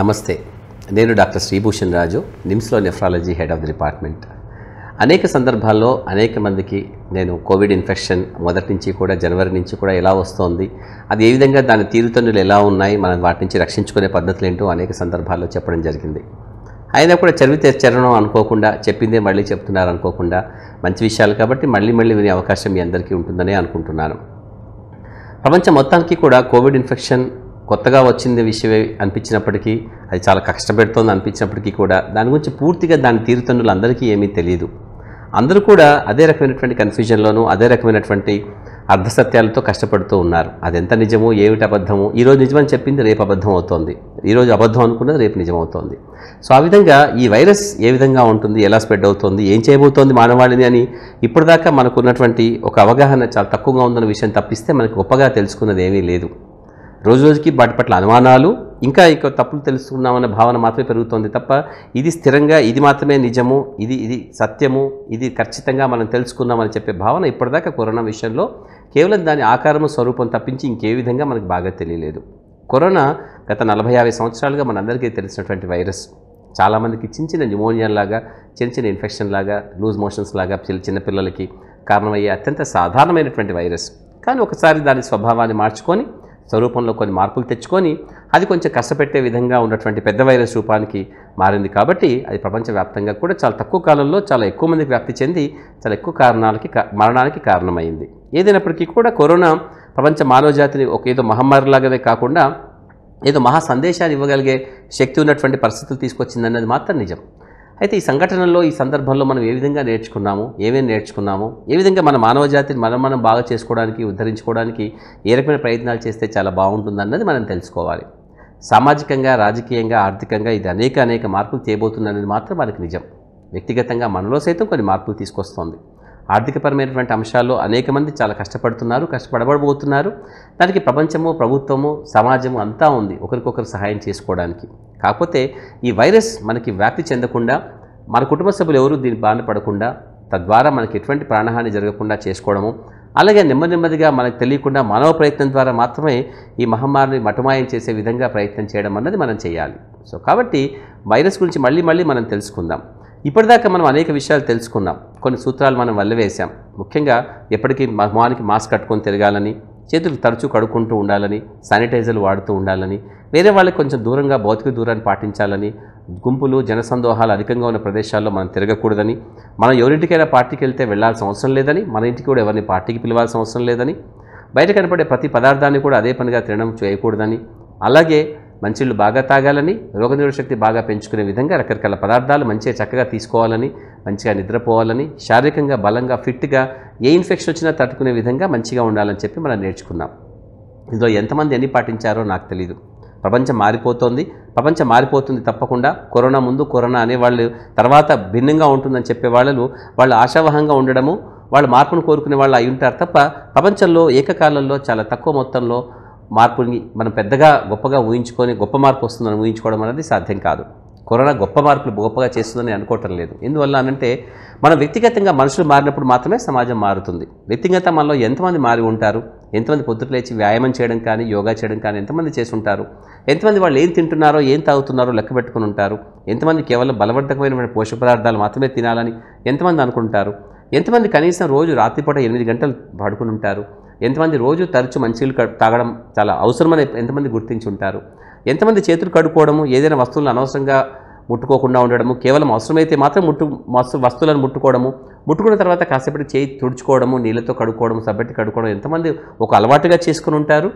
నమస్తే నేను డాక్టర్ శ్రీభూషణ్ రాజు నిమ్స్లో nephrology head of the department అనేక సందర్భాల్లో అనేక మందికి నేను కోవిడ్ ఇన్ఫెక్షన్ మొదటి నుంచి కూడా జనవరి నుంచి కూడా ఎలా వస్తోంది అది ఏ విధంగా దాని తీరుతన్నులు ఎలా ఉన్నాయి మనం వాటి నుంచి రక్షించుకునే పద్ధతులు ఏంటో అనేక సందర్భాల్లో చెప్పడం జరిగింది అయినా కూడా చదివితే చరణం అనుకోకుండా చెప్పిందే మళ్ళీ చెప్తున్నారు అనుకోకుండా మంచి విషయాలు కాబట్టి మళ్ళీ మళ్ళీ వినే అవకాశం మీ అందరికీ ఉంటుందని అనుకుంటున్నాను ప్రపంచం మొత్తానికి కూడా కోవిడ్ ఇన్ఫెక్షన్ కొత్తగా వచ్చింది విషయమే అనిపించినప్పటికీ అది చాలా కష్టపెడుతోంది అనిపించినప్పటికీ కూడా దాని గురించి పూర్తిగా దాని తీరుతన్నులు అందరికీ ఏమీ తెలియదు అందరూ కూడా అదే రకమైనటువంటి కన్ఫ్యూజన్లోనూ అదే రకమైనటువంటి అర్ధసత్యాలతో కష్టపడుతూ ఉన్నారు అది ఎంత నిజమో ఏమిటి అబద్ధమో ఈరోజు నిజమని చెప్పింది రేపు అబద్ధం అవుతోంది ఈరోజు అబద్ధం అనుకున్నది రేపు నిజం అవుతోంది సో ఆ విధంగా ఈ వైరస్ ఏ విధంగా ఉంటుంది ఎలా స్ప్రెడ్ అవుతుంది ఏం చేయబోతోంది మానవాళిని అని ఇప్పటిదాకా మనకున్నటువంటి ఒక అవగాహన చాలా తక్కువగా ఉందన్న విషయం తప్పిస్తే మనకు గొప్పగా తెలుసుకున్నది ఏమీ లేదు రోజు రోజుకి వాటి పట్ల అనుమానాలు ఇంకా ఇక తప్పులు తెలుసుకున్నామన్న భావన మాత్రమే పెరుగుతోంది తప్ప ఇది స్థిరంగా ఇది మాత్రమే నిజము ఇది ఇది సత్యము ఇది ఖచ్చితంగా మనం తెలుసుకున్నామని చెప్పే భావన ఇప్పటిదాకా కరోనా విషయంలో కేవలం దాని ఆకారము స్వరూపం తప్పించి ఇంకే విధంగా మనకు బాగా తెలియలేదు కరోనా గత నలభై యాభై సంవత్సరాలుగా మనందరికీ తెలిసినటువంటి వైరస్ చాలామందికి చిన్న చిన్న లాగా చిన్న చిన్న ఇన్ఫెక్షన్ లాగా లూజ్ మోషన్స్ లాగా చిన్నపిల్లలకి కారణమయ్యే అత్యంత సాధారణమైనటువంటి వైరస్ కానీ ఒకసారి దాని స్వభావాన్ని మార్చుకొని స్వరూపంలో కొన్ని మార్పులు తెచ్చుకొని అది కొంచెం కష్టపెట్టే విధంగా ఉన్నటువంటి పెద్ద వైరస్ రూపానికి మారింది కాబట్టి అది ప్రపంచవ్యాప్తంగా కూడా చాలా తక్కువ కాలంలో చాలా ఎక్కువ మందికి వ్యాప్తి చెంది చాలా ఎక్కువ కారణాలకి మరణానికి కారణమైంది ఏదైనప్పటికీ కూడా కరోనా ప్రపంచ మానవజాతిని ఒక ఏదో మహమ్మారిలాగానే కాకుండా ఏదో మహా సందేశాన్ని ఇవ్వగలిగే శక్తి ఉన్నటువంటి పరిస్థితులు తీసుకొచ్చిందన్నది మాత్రం నిజం అయితే ఈ సంఘటనలో ఈ సందర్భంలో మనం ఏ విధంగా నేర్చుకున్నాము ఏమేమి నేర్చుకున్నాము ఏ విధంగా మన మానవ జాతిని మనం మనం బాగా చేసుకోవడానికి ఉద్ధరించుకోవడానికి ఏ రకమైన ప్రయత్నాలు చేస్తే చాలా బాగుంటుందన్నది మనం తెలుసుకోవాలి సామాజికంగా రాజకీయంగా ఆర్థికంగా ఇది అనేక అనేక మార్పులు చేయబోతుందనేది మాత్రం మనకు నిజం వ్యక్తిగతంగా మనలో సైతం కొన్ని మార్పులు తీసుకొస్తోంది ఆర్థికపరమైనటువంటి అంశాల్లో అనేక మంది చాలా కష్టపడుతున్నారు కష్టపడబడబోతున్నారు దానికి ప్రపంచము ప్రభుత్వము సమాజము అంతా ఉంది ఒకరికొకరు సహాయం చేసుకోవడానికి కాకపోతే ఈ వైరస్ మనకి వ్యాప్తి చెందకుండా మన కుటుంబ సభ్యులు ఎవరు దీని బాధ పడకుండా తద్వారా మనకి ఎటువంటి ప్రాణహాని జరగకుండా చేసుకోవడము అలాగే నెమ్మది నెమ్మదిగా మనకు తెలియకుండా మానవ ప్రయత్నం ద్వారా మాత్రమే ఈ మహమ్మారిని మటమాయం చేసే విధంగా ప్రయత్నం చేయడం అన్నది మనం చేయాలి సో కాబట్టి వైరస్ గురించి మళ్ళీ మళ్ళీ మనం తెలుసుకుందాం ఇప్పటిదాకా మనం అనేక విషయాలు తెలుసుకున్నాం కొన్ని సూత్రాలు మనం వల్ల వేశాం ముఖ్యంగా ఎప్పటికీ మొహానికి మాస్క్ కట్టుకొని తిరగాలని చేతులు తరచూ కడుక్కుంటూ ఉండాలని శానిటైజర్లు వాడుతూ ఉండాలని వేరే వాళ్ళకి కొంచెం దూరంగా భౌతిక దూరాన్ని పాటించాలని గుంపులు జనసందోహాలు అధికంగా ఉన్న ప్రదేశాల్లో మనం తిరగకూడదని మనం ఎవరింటికైనా పార్టీకి వెళ్తే వెళ్లాల్సిన అవసరం లేదని మన ఇంటికి కూడా ఎవరిని పార్టీకి పిలవాల్సిన అవసరం లేదని బయట కనపడే ప్రతి పదార్థాన్ని కూడా అదే పనిగా తినడం చేయకూడదని అలాగే మంచిళ్ళు బాగా తాగాలని రోగనిరోధక శక్తి బాగా పెంచుకునే విధంగా రకరకాల పదార్థాలు మంచిగా చక్కగా తీసుకోవాలని మంచిగా నిద్రపోవాలని శారీరకంగా బలంగా ఫిట్గా ఏ ఇన్ఫెక్షన్ వచ్చినా తట్టుకునే విధంగా మంచిగా ఉండాలని చెప్పి మనం నేర్చుకున్నాం ఇందులో ఎంతమంది ఎన్ని పాటించారో నాకు తెలియదు ప్రపంచం మారిపోతుంది ప్రపంచం మారిపోతుంది తప్పకుండా కరోనా ముందు కరోనా అనేవాళ్ళు తర్వాత భిన్నంగా ఉంటుందని చెప్పే వాళ్ళు వాళ్ళు ఆశావహంగా ఉండడము వాళ్ళు మార్పును కోరుకునే వాళ్ళు అయి ఉంటారు తప్ప ప్రపంచంలో ఏకకాలంలో చాలా తక్కువ మొత్తంలో మార్పుని మనం పెద్దగా గొప్పగా ఊహించుకొని గొప్ప మార్పు వస్తుందని ఊహించుకోవడం అనేది సాధ్యం కాదు కరోనా గొప్ప మార్పులు గొప్పగా చేస్తుందని అనుకోవటం లేదు ఎందువల్ల అనంటే మనం వ్యక్తిగతంగా మనుషులు మారినప్పుడు మాత్రమే సమాజం మారుతుంది వ్యక్తిగత మనలో ఎంతమంది మారి ఉంటారు ఎంతమంది పొద్దుట లేచి వ్యాయామం చేయడం కానీ యోగా చేయడం కానీ ఎంతమంది చేసి ఉంటారు ఎంతమంది వాళ్ళు ఏం తింటున్నారో ఏం తాగుతున్నారో లెక్క పెట్టుకుని ఉంటారు ఎంతమంది కేవలం బలవర్ధకమైన పోషక పదార్థాలు మాత్రమే తినాలని ఎంతమంది అనుకుంటారు ఎంతమంది కనీసం రోజు రాత్రిపూట ఎనిమిది గంటలు పడుకుని ఉంటారు ఎంతమంది రోజు తరచు మంచినీళ్ళు తాగడం చాలా అవసరమని ఎంతమంది గుర్తించి ఉంటారు ఎంతమంది చేతులు కడుక్కోవడము ఏదైనా వస్తువులను అనవసరంగా ముట్టుకోకుండా ఉండడము కేవలం అవసరమైతే మాత్రం ముట్టు వస్తువులను ముట్టుకోవడము ముట్టుకున్న తర్వాత కాసేపటి చేయి తుడుచుకోవడము నీళ్ళతో కడుక్కోవడం సబ్బెట్టి కడుక్కోవడం ఎంతమంది ఒక అలవాటుగా చేసుకుని ఉంటారు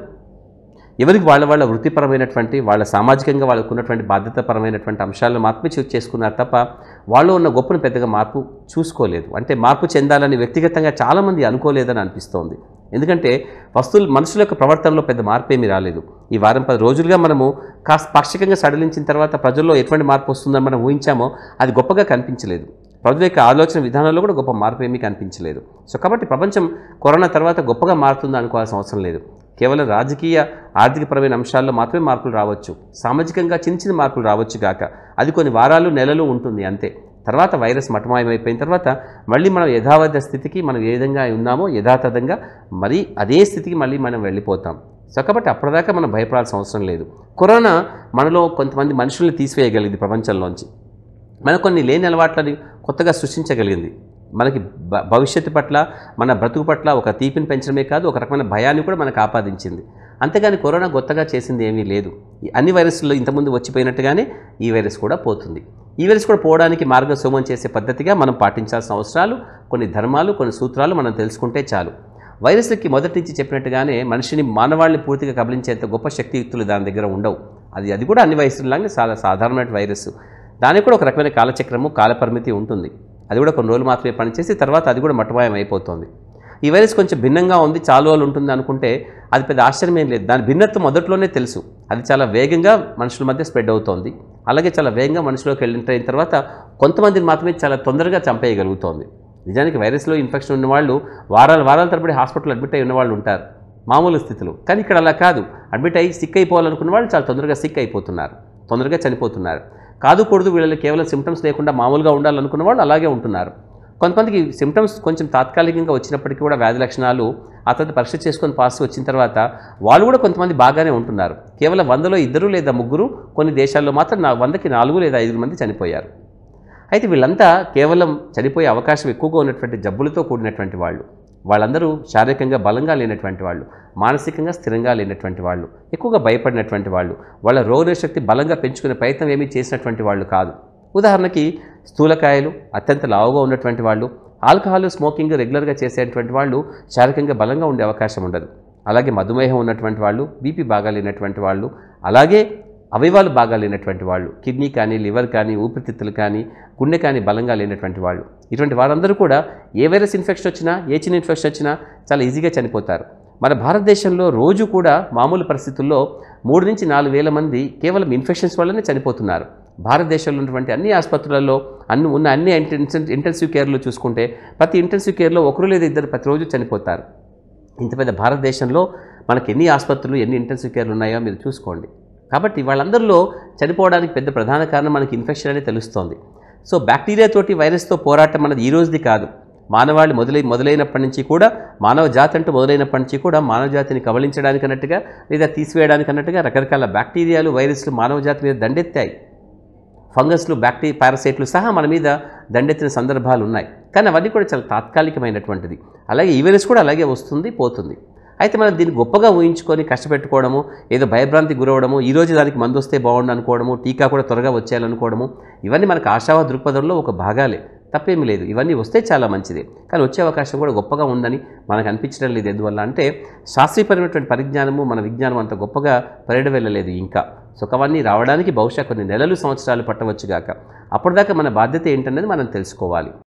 ఎవరికి వాళ్ళ వాళ్ళ వృత్తిపరమైనటువంటి వాళ్ళ సామాజికంగా వాళ్ళకు ఉన్నటువంటి బాధ్యతపరమైనటువంటి అంశాలను మాత్రమే చూస్ చేసుకున్నారు తప్ప వాళ్ళు ఉన్న గొప్పను పెద్దగా మార్పు చూసుకోలేదు అంటే మార్పు చెందాలని వ్యక్తిగతంగా చాలామంది అనుకోలేదని అనిపిస్తోంది ఎందుకంటే వస్తువులు మనుషుల యొక్క ప్రవర్తనలో పెద్ద మార్పు ఏమీ రాలేదు ఈ వారం పది రోజులుగా మనము కాస్త పాక్షికంగా సడలించిన తర్వాత ప్రజల్లో ఎటువంటి మార్పు వస్తుందని మనం ఊహించామో అది గొప్పగా కనిపించలేదు ప్రజల యొక్క ఆలోచన విధానంలో కూడా గొప్ప మార్పు ఏమీ కనిపించలేదు సో కాబట్టి ప్రపంచం కరోనా తర్వాత గొప్పగా మారుతుంది అనుకోవాల్సిన అవసరం లేదు కేవలం రాజకీయ ఆర్థికపరమైన అంశాల్లో మాత్రమే మార్పులు రావచ్చు సామాజికంగా చిన్న చిన్న మార్పులు రావచ్చు కాక అది కొన్ని వారాలు నెలలు ఉంటుంది అంతే తర్వాత వైరస్ మటమాయమైపోయిన తర్వాత మళ్ళీ మనం యథావత స్థితికి మనం ఏ విధంగా ఉన్నామో యథాతథంగా మరీ అదే స్థితికి మళ్ళీ మనం వెళ్ళిపోతాం సో కాబట్టి అప్పటిదాకా మనం భయపడాల్సిన అవసరం లేదు కరోనా మనలో కొంతమంది మనుషుల్ని తీసివేయగలిగింది ప్రపంచంలోంచి మన కొన్ని లేని అలవాట్లని కొత్తగా సృష్టించగలిగింది మనకి భవిష్యత్తు పట్ల మన బ్రతుకు పట్ల ఒక తీపిని పెంచడమే కాదు ఒక రకమైన భయాన్ని కూడా మనకు ఆపాదించింది అంతేగాని కరోనా కొత్తగా చేసింది ఏమీ లేదు అన్ని వైరస్లో ఇంతకుముందు వచ్చిపోయినట్టుగానే ఈ వైరస్ కూడా పోతుంది ఈవెల్స్ కూడా పోవడానికి మార్గం సోమం చేసే పద్ధతిగా మనం పాటించాల్సిన అవసరాలు కొన్ని ధర్మాలు కొన్ని సూత్రాలు మనం తెలుసుకుంటే చాలు వైరస్లకి మొదటి నుంచి చెప్పినట్టుగానే మనిషిని మానవాళిని పూర్తిగా కబలించేంత గొప్ప శక్తియుక్తులు దాని దగ్గర ఉండవు అది అది కూడా అన్ని వయసులాగా చాలా సాధారణమైన వైరస్ దానికి కూడా ఒక రకమైన కాలచక్రము కాలపరిమితి ఉంటుంది అది కూడా కొన్ని రోజులు మాత్రమే పనిచేసి తర్వాత అది కూడా మట్టమాయం అయిపోతుంది ఈ వైరస్ కొంచెం భిన్నంగా ఉంది చాలా రోజులు ఉంటుంది అనుకుంటే అది పెద్ద ఆశ్చర్యం ఏం లేదు దాని భిన్నత్వం మొదట్లోనే తెలుసు అది చాలా వేగంగా మనుషుల మధ్య స్ప్రెడ్ అవుతోంది అలాగే చాలా వేగంగా మనిషిలోకి వెళ్ళిన అయిన తర్వాత కొంతమందిని మాత్రమే చాలా తొందరగా చంపేయగలుగుతోంది నిజానికి వైరస్లో ఇన్ఫెక్షన్ ఉన్న వాళ్ళు వారాల వారాల తరబడి హాస్పిటల్ అడ్మిట్ అయి ఉన్నవాళ్ళు ఉంటారు మామూలు స్థితులు కానీ ఇక్కడ అలా కాదు అడ్మిట్ అయ్యి సిక్ అయిపోవాలనుకున్న వాళ్ళు చాలా తొందరగా సిక్ అయిపోతున్నారు తొందరగా చనిపోతున్నారు కాదు కూడదు వీళ్ళకి కేవలం సిమ్టమ్స్ లేకుండా మామూలుగా ఉండాలనుకున్న వాళ్ళు అలాగే ఉంటున్నారు కొంతమందికి సిమ్టమ్స్ కొంచెం తాత్కాలికంగా వచ్చినప్పటికీ కూడా వ్యాధి లక్షణాలు ఆ తర్వాత పరీక్ష చేసుకొని పాస్ వచ్చిన తర్వాత వాళ్ళు కూడా కొంతమంది బాగానే ఉంటున్నారు కేవలం వందలో ఇద్దరు లేదా ముగ్గురు కొన్ని దేశాల్లో మాత్రం నా వందకి నాలుగు లేదా ఐదుగురు మంది చనిపోయారు అయితే వీళ్ళంతా కేవలం చనిపోయే అవకాశం ఎక్కువగా ఉన్నటువంటి జబ్బులతో కూడినటువంటి వాళ్ళు వాళ్ళందరూ శారీరకంగా బలంగా లేనటువంటి వాళ్ళు మానసికంగా స్థిరంగా లేనటువంటి వాళ్ళు ఎక్కువగా భయపడినటువంటి వాళ్ళు వాళ్ళ రోగశక్తి బలంగా పెంచుకునే ప్రయత్నం ఏమీ చేసినటువంటి వాళ్ళు కాదు ఉదాహరణకి స్థూలకాయలు అత్యంత లావుగా ఉన్నటువంటి వాళ్ళు ఆల్కహాల్ స్మోకింగ్ రెగ్యులర్గా చేసేటువంటి వాళ్ళు శారీరకంగా బలంగా ఉండే అవకాశం ఉండదు అలాగే మధుమేహం ఉన్నటువంటి వాళ్ళు బీపీ బాగా లేనటువంటి వాళ్ళు అలాగే అవయవాలు బాగా లేనటువంటి వాళ్ళు కిడ్నీ కానీ లివర్ కానీ ఊపిరితిత్తులు కానీ గుండె కానీ బలంగా లేనటువంటి వాళ్ళు ఇటువంటి వారందరూ కూడా ఏ వైరస్ ఇన్ఫెక్షన్ వచ్చినా ఏ చిన్న ఇన్ఫెక్షన్ వచ్చినా చాలా ఈజీగా చనిపోతారు మన భారతదేశంలో రోజు కూడా మామూలు పరిస్థితుల్లో మూడు నుంచి నాలుగు వేల మంది కేవలం ఇన్ఫెక్షన్స్ వల్లనే చనిపోతున్నారు భారతదేశంలో ఉన్నటువంటి అన్ని ఆసుపత్రులలో అన్ని ఉన్న అన్ని ఇంటెన్సివ్ ఇంటెన్సివ్ కేర్లు చూసుకుంటే ప్రతి ఇంటెన్సివ్ కేర్లో ఒకరు లేదా ఇద్దరు ప్రతిరోజు చనిపోతారు ఇంత పెద్ద భారతదేశంలో మనకి ఎన్ని ఆసుపత్రులు ఎన్ని ఇంటెన్సివ్ కేర్లు ఉన్నాయో మీరు చూసుకోండి కాబట్టి వాళ్ళందరిలో చనిపోవడానికి పెద్ద ప్రధాన కారణం మనకి ఇన్ఫెక్షన్ అనేది తెలుస్తోంది సో బ్యాక్టీరియాతోటి వైరస్తో పోరాటం అనేది ఈ రోజుది కాదు మానవాళి మొదలై మొదలైనప్పటి నుంచి కూడా మానవ జాతి అంటూ మొదలైనప్పటి నుంచి కూడా మానవ జాతిని కబలించడానికి అన్నట్టుగా లేదా తీసివేయడానికి అన్నట్టుగా రకరకాల బ్యాక్టీరియాలు వైరస్లు మానవ జాతి మీద దండెత్తాయి ఫంగస్లు బ్యాక్టీరియా పారసైట్లు సహా మన మీద దండెత్తిన సందర్భాలు ఉన్నాయి కానీ అవన్నీ కూడా చాలా తాత్కాలికమైనటువంటిది అలాగే ఈవెన్స్ కూడా అలాగే వస్తుంది పోతుంది అయితే మనం దీన్ని గొప్పగా ఊహించుకొని కష్టపెట్టుకోవడము ఏదో భయభ్రాంతి గురవడము ఈరోజు దానికి మందు వస్తే బాగుండు అనుకోవడము టీకా కూడా త్వరగా వచ్చేయాలనుకోవడము ఇవన్నీ మనకు ఆశావా దృక్పథంలో ఒక భాగాలే తప్పేమీ లేదు ఇవన్నీ వస్తే చాలా మంచిది కానీ వచ్చే అవకాశం కూడా గొప్పగా ఉందని మనకు అనిపించడం లేదు ఎందువల్ల అంటే శాస్త్రీయపరమైనటువంటి పరిజ్ఞానము మన విజ్ఞానం అంత గొప్పగా పరిడవెళ్ళలేదు వెళ్ళలేదు ఇంకా సుఖాన్ని రావడానికి బహుశా కొన్ని నెలలు సంవత్సరాలు పట్టవచ్చుగాక అప్పటిదాకా మన బాధ్యత ఏంటనేది మనం తెలుసుకోవాలి